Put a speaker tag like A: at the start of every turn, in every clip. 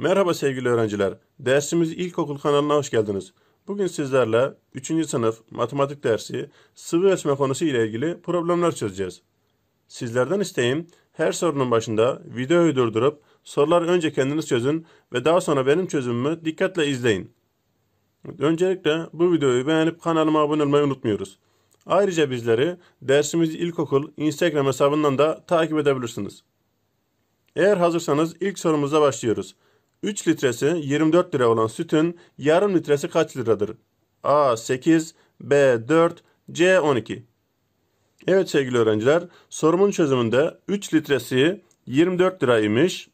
A: Merhaba sevgili öğrenciler. Dersimiz İlkokul kanalına hoş geldiniz. Bugün sizlerle 3. sınıf matematik dersi sıvı ölçme konusu ile ilgili problemler çözeceğiz. Sizlerden isteğim her sorunun başında videoyu durdurup soruları önce kendiniz çözün ve daha sonra benim çözümümü dikkatle izleyin. Öncelikle bu videoyu beğenip kanalıma abone olmayı unutmuyoruz. Ayrıca bizleri dersimiz ilkokul Instagram hesabından da takip edebilirsiniz. Eğer hazırsanız ilk sorumuza başlıyoruz. 3 litresi 24 lira olan sütün yarım litresi kaç liradır? A 8, B 4, C 12. Evet sevgili öğrenciler, sorumun çözümünde 3 litresi 24 lira imiş.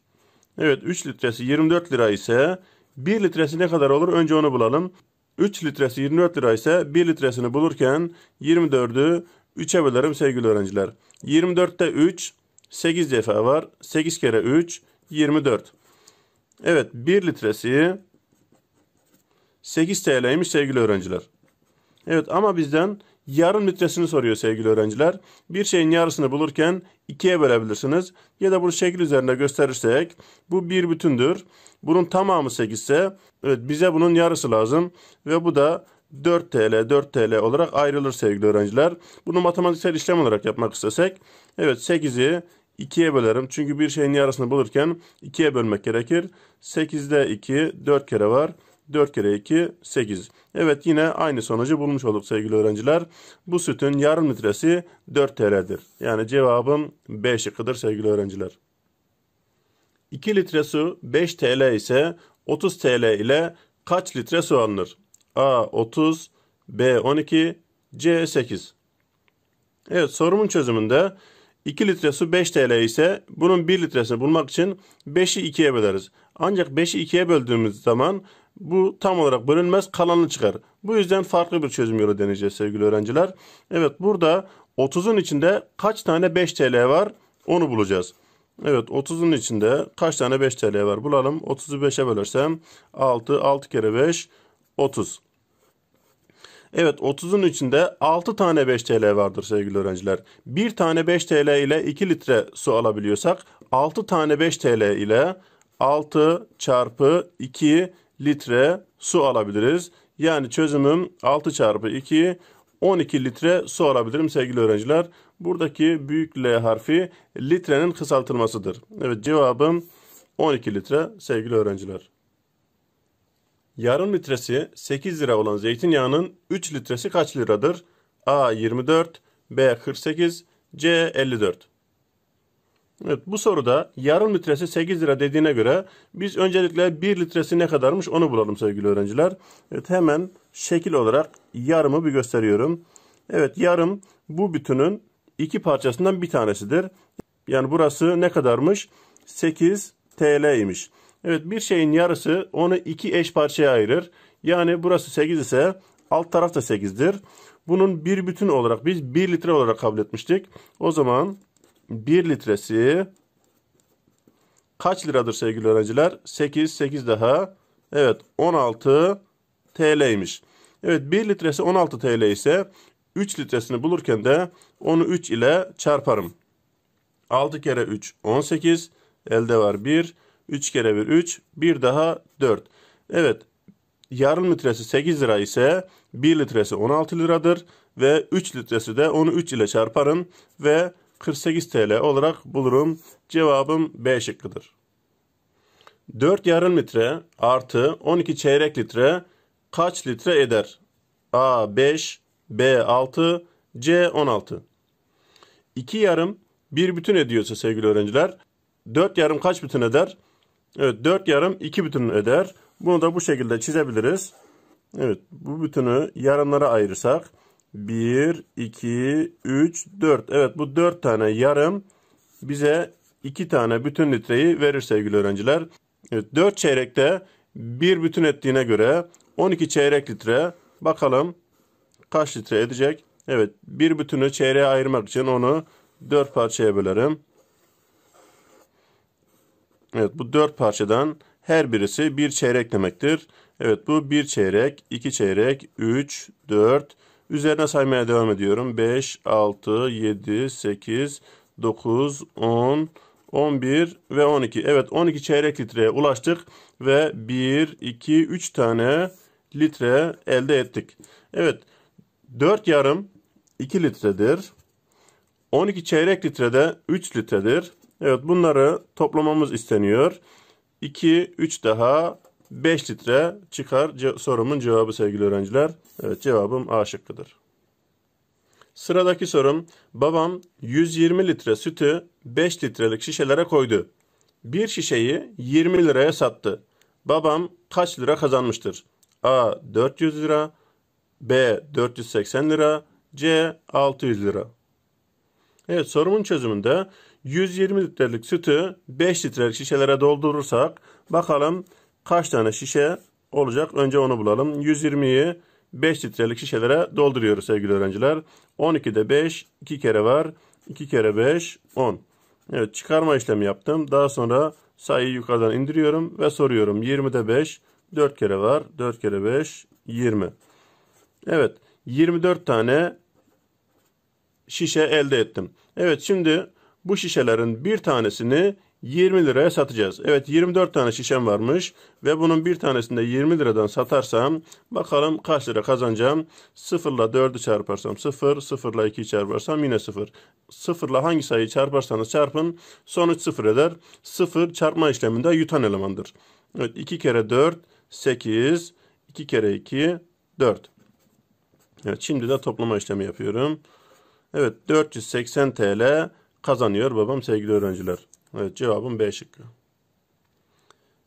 A: Evet 3 litresi 24 lira ise 1 litresi ne kadar olur? Önce onu bulalım. 3 litresi 24 lira ise 1 litresini bulurken 24'ü 3'e bölerim sevgili öğrenciler. 24'te 3 8 defa var. 8 kere 3 24. Evet 1 litresi 8 TL'ymiş sevgili öğrenciler. Evet ama bizden yarım litresini soruyor sevgili öğrenciler. Bir şeyin yarısını bulurken ikiye bölebilirsiniz. Ya da bunu şekil üzerinde gösterirsek bu bir bütündür. Bunun tamamı 8 ise evet bize bunun yarısı lazım. Ve bu da 4 TL 4 TL olarak ayrılır sevgili öğrenciler. Bunu matematiksel işlem olarak yapmak istesek evet 8'i 2'ye bölerim. Çünkü bir şeyin yarısını bulurken 2'ye bölmek gerekir. 8'de 2 4 kere var. 4 kere 2 8. Evet yine aynı sonucu bulmuş olduk sevgili öğrenciler. Bu sütün yarım litresi 4 TL'dir. Yani cevabım B şıkkıdır sevgili öğrenciler. 2 litre su 5 TL ise 30 TL ile kaç litre su alınır? A 30, B 12, C 8. Evet sorumun çözümünde 2 litre su 5 TL ise bunun 1 litresini bulmak için 5'i 2'ye böleriz. Ancak 5'i 2'ye böldüğümüz zaman bu tam olarak bölünmez kalanı çıkar. Bu yüzden farklı bir çözüm yolu deneyeceğiz sevgili öğrenciler. Evet burada 30'un içinde kaç tane 5 TL var onu bulacağız. Evet 30'un içinde kaç tane 5 TL var bulalım. 30'u 5'e bölersem 6, 6 kere 5, 30. Evet 30'un içinde 6 tane 5 TL vardır sevgili öğrenciler. 1 tane 5 TL ile 2 litre su alabiliyorsak 6 tane 5 TL ile 6 çarpı 2 litre su alabiliriz. Yani çözümüm 6 çarpı 2 12 litre su alabilirim sevgili öğrenciler. Buradaki büyük L harfi litrenin kısaltılmasıdır. Evet cevabım 12 litre sevgili öğrenciler. Yarım litresi 8 lira olan zeytinyağının 3 litresi kaç liradır? A 24, B 48, C 54. Evet bu soruda yarım litresi 8 lira dediğine göre biz öncelikle 1 litresi ne kadarmış onu bulalım sevgili öğrenciler. Evet hemen şekil olarak yarımı bir gösteriyorum. Evet yarım bu bütünün iki parçasından bir tanesidir. Yani burası ne kadarmış? 8 TL'ymiş. Evet bir şeyin yarısı onu iki eş parçaya ayırır. Yani burası 8 ise alt taraf da 8'dir. Bunun bir bütün olarak biz 1 litre olarak kabul etmiştik. O zaman 1 litresi kaç liradır sevgili öğrenciler? 8, 8 daha. Evet 16 TL'ymiş. Evet 1 litresi 16 TL ise 3 litresini bulurken de onu 3 ile çarparım. 6 kere 3 18 elde var 1. 3 kere 1 3. Bir daha 4. Evet yarım litresi 8 lira ise 1 litresi 16 liradır. Ve 3 litresi de onu 3 ile çarparım ve 48 TL olarak bulurum. Cevabım B şıkkıdır. 4 yarım litre artı 12 çeyrek litre kaç litre eder? A 5, B 6, C 16. 2 yarım bir bütün ediyorsa sevgili öğrenciler 4 yarım kaç bütün eder? Evet 4 yarım 2 bütün eder. Bunu da bu şekilde çizebiliriz. Evet bu bütünü yarımlara ayırırsak 1, 2, 3, 4. Evet bu 4 tane yarım bize 2 tane bütün litreyi verir sevgili öğrenciler. Evet, 4 çeyrekte 1 bütün ettiğine göre 12 çeyrek litre bakalım kaç litre edecek? Evet bir bütünü çeyreğe ayırmak için onu 4 parçaya bölerim. Evet bu dört parçadan her birisi bir çeyrek demektir. Evet bu bir çeyrek, iki çeyrek, üç, dört. Üzerine saymaya devam ediyorum. Beş, altı, yedi, sekiz, dokuz, on, on bir ve on iki. Evet on iki çeyrek litreye ulaştık ve bir, iki, üç tane litre elde ettik. Evet dört yarım iki litredir. On iki çeyrek litrede üç litredir. Evet bunları toplamamız isteniyor. 2, 3 daha 5 litre çıkar Ce sorumun cevabı sevgili öğrenciler. Evet cevabım A şıkkıdır. Sıradaki sorum babam 120 litre sütü 5 litrelik şişelere koydu. Bir şişeyi 20 liraya sattı. Babam kaç lira kazanmıştır? A 400 lira, B 480 lira, C 600 lira. Evet sorumun çözümünde 120 litrelik sütü 5 litrelik şişelere doldurursak bakalım kaç tane şişe olacak. Önce onu bulalım. 120'yi 5 litrelik şişelere dolduruyoruz sevgili öğrenciler. 12'de 5 2 kere var. 2 kere 5 10. Evet çıkarma işlemi yaptım. Daha sonra sayıyı yukarıdan indiriyorum ve soruyorum. 20'de 5 4 kere var. 4 kere 5 20. Evet 24 tane şişe elde ettim. Evet şimdi bu şişelerin bir tanesini 20 liraya satacağız. Evet 24 tane şişem varmış ve bunun bir tanesinde 20 liradan satarsam bakalım kaç lira kazanacağım. 0 ile 4'ü çarparsam 0, 0 ile 2'yi çarparsam yine 0. 0 ile hangi sayıyı çarparsanız çarpın sonuç 0 eder. 0 çarpma işleminde yutan elemandır. Evet 2 kere 4 8, 2 kere 2 4. Evet şimdi de toplama işlemi yapıyorum. Evet 480 TL kazanıyor babam sevgili öğrenciler. Evet cevabım B şıkkı.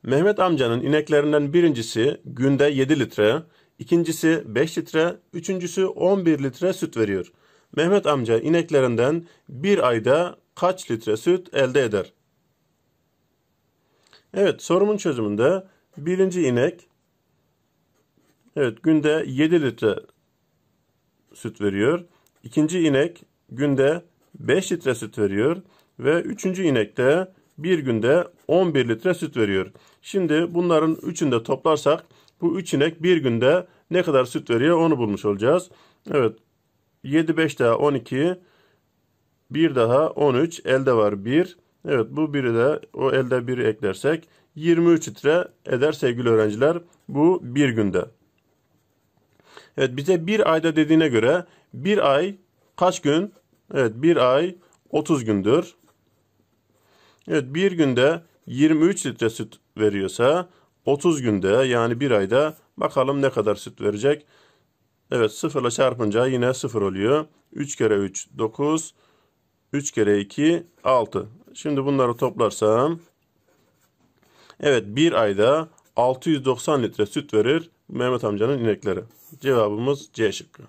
A: Mehmet amcanın ineklerinden birincisi günde 7 litre, ikincisi 5 litre, üçüncüsü 11 litre süt veriyor. Mehmet amca ineklerinden bir ayda kaç litre süt elde eder? Evet sorumun çözümünde birinci inek evet günde 7 litre süt veriyor. İkinci inek günde 5 litre süt veriyor ve üçüncü inek de bir günde 11 litre süt veriyor. Şimdi bunların üçünü de toplarsak bu üç inek bir günde ne kadar süt veriyor onu bulmuş olacağız. Evet 7 5 daha 12 bir daha 13 elde var 1. Evet bu biri de o elde 1'i eklersek 23 litre eder sevgili öğrenciler bu bir günde. Evet bize bir ayda dediğine göre bir ay kaç gün Evet bir ay 30 gündür. Evet bir günde 23 litre süt veriyorsa 30 günde yani bir ayda bakalım ne kadar süt verecek. Evet sıfırla çarpınca yine sıfır oluyor. 3 kere 3 9 3 kere 2 6. Şimdi bunları toplarsam evet bir ayda 690 litre süt verir Mehmet amcanın inekleri. Cevabımız C şıkkı.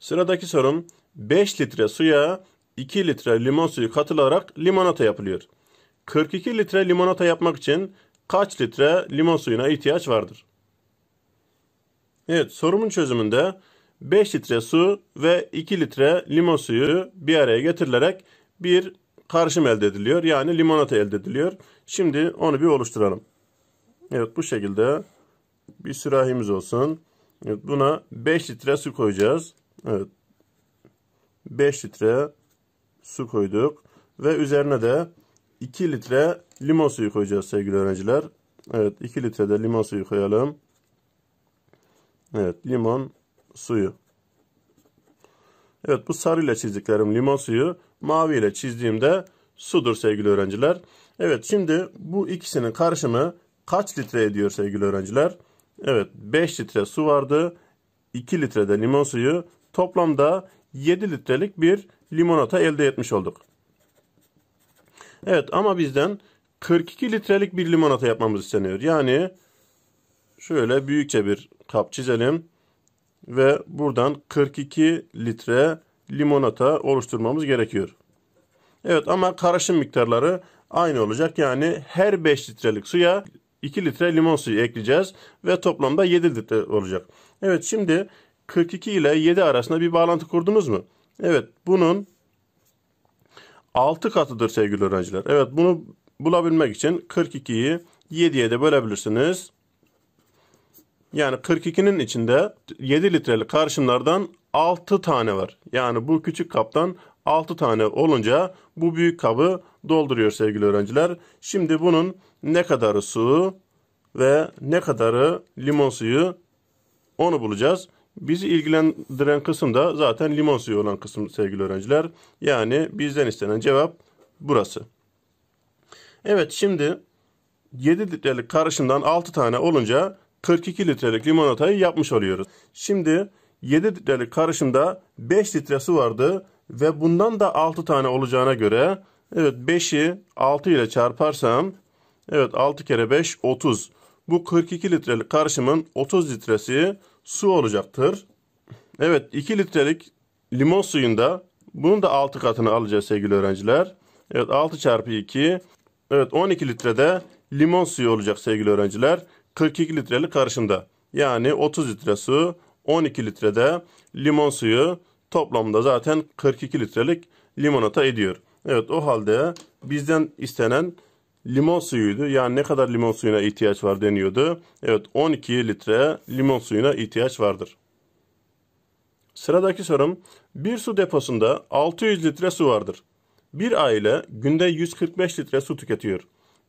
A: Sıradaki sorum 5 litre suya 2 litre limon suyu katılarak limonata yapılıyor. 42 litre limonata yapmak için kaç litre limon suyuna ihtiyaç vardır? Evet sorumun çözümünde 5 litre su ve 2 litre limon suyu bir araya getirilerek bir karışım elde ediliyor. Yani limonata elde ediliyor. Şimdi onu bir oluşturalım. Evet bu şekilde bir sürahimiz olsun. Evet, buna 5 litre su koyacağız. Evet 5 litre su koyduk. Ve üzerine de 2 litre limon suyu koyacağız sevgili öğrenciler. Evet 2 litre de limon suyu koyalım. Evet limon suyu. Evet bu sarıyla çizdiklerim limon suyu. Mavi ile çizdiğimde sudur sevgili öğrenciler. Evet şimdi bu ikisinin karışımı kaç litre ediyor sevgili öğrenciler? Evet 5 litre su vardı. 2 litre de limon suyu. Toplamda 7 litrelik bir limonata elde etmiş olduk. Evet ama bizden 42 litrelik bir limonata yapmamız isteniyor. Yani şöyle büyükçe bir kap çizelim ve buradan 42 litre limonata oluşturmamız gerekiyor. Evet ama karışım miktarları aynı olacak. Yani her 5 litrelik suya 2 litre limon suyu ekleyeceğiz ve toplamda 7 litre olacak. Evet şimdi 42 ile 7 arasında bir bağlantı kurdunuz mu? Evet bunun 6 katıdır sevgili öğrenciler. Evet bunu bulabilmek için 42'yi 7'ye de bölebilirsiniz. Yani 42'nin içinde 7 litrelik karışımlardan 6 tane var. Yani bu küçük kaptan 6 tane olunca bu büyük kabı dolduruyor sevgili öğrenciler. Şimdi bunun ne kadarı su ve ne kadarı limon suyu onu bulacağız. Bizi ilgilendiren kısım da zaten limon suyu olan kısım sevgili öğrenciler. Yani bizden istenen cevap burası. Evet şimdi 7 litrelik karışımdan 6 tane olunca 42 litrelik limonatayı yapmış oluyoruz. Şimdi 7 litrelik karışımda 5 litre su vardı ve bundan da 6 tane olacağına göre evet 5'i 6 ile çarparsam evet 6 kere 5 30. Bu 42 litrelik karışımın 30 litresi su olacaktır. Evet 2 litrelik limon suyunda bunun da 6 katını alacağız sevgili öğrenciler. Evet 6 çarpı 2 evet 12 litrede limon suyu olacak sevgili öğrenciler. 42 litrelik karışımda yani 30 litre su 12 litrede limon suyu toplamda zaten 42 litrelik limonata ediyor. Evet o halde bizden istenen limon suyuydu. Yani ne kadar limon suyuna ihtiyaç var deniyordu. Evet 12 litre limon suyuna ihtiyaç vardır. Sıradaki sorum bir su deposunda 600 litre su vardır. Bir aile günde 145 litre su tüketiyor.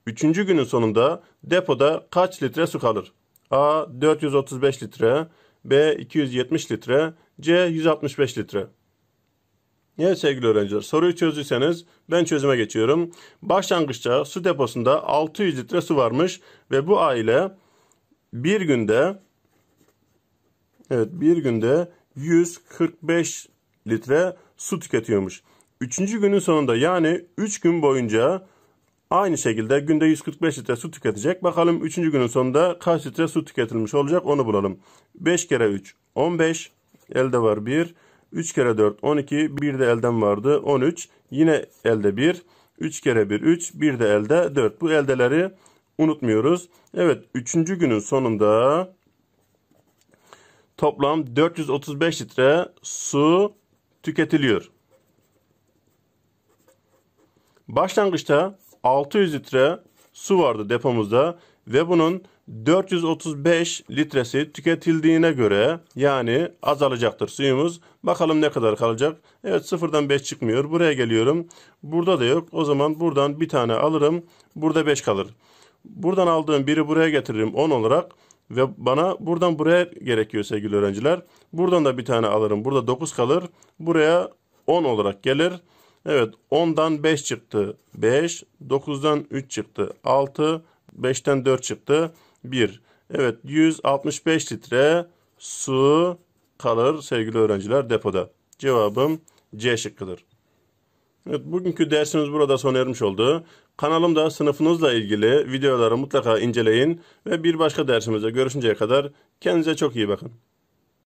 A: Üçüncü günün sonunda depoda kaç litre su kalır? A. 435 litre B. 270 litre C. 165 litre Evet sevgili öğrenciler soruyu çözdüyseniz ben çözüme geçiyorum. Başlangıçta su deposunda 600 litre su varmış ve bu aile bir günde evet bir günde 145 litre su tüketiyormuş. Üçüncü günün sonunda yani 3 gün boyunca aynı şekilde günde 145 litre su tüketecek. Bakalım üçüncü günün sonunda kaç litre su tüketilmiş olacak onu bulalım. 5 kere 3 15 elde var 1 3 kere 4 12. bir de elden vardı 13. Yine elde 1. 3 kere 1 3. bir de elde 4. Bu eldeleri unutmuyoruz. Evet 3. günün sonunda toplam 435 litre su tüketiliyor. Başlangıçta 600 litre su vardı depomuzda ve bunun 435 litresi tüketildiğine göre yani azalacaktır suyumuz. Bakalım ne kadar kalacak. Evet sıfırdan 5 çıkmıyor. Buraya geliyorum. Burada da yok. O zaman buradan bir tane alırım. Burada 5 kalır. Buradan aldığım biri buraya getiririm 10 olarak. Ve bana buradan buraya gerekiyor sevgili öğrenciler. Buradan da bir tane alırım. Burada 9 kalır. Buraya 10 olarak gelir. Evet 10'dan 5 çıktı 5. 9'dan 3 çıktı 6. 5'ten 4 çıktı. 1. Evet 165 litre su kalır sevgili öğrenciler depoda. Cevabım C şıkkıdır. Evet, bugünkü dersimiz burada sona ermiş oldu. Kanalımda sınıfınızla ilgili videoları mutlaka inceleyin ve bir başka dersimizde görüşünceye kadar kendinize çok iyi bakın.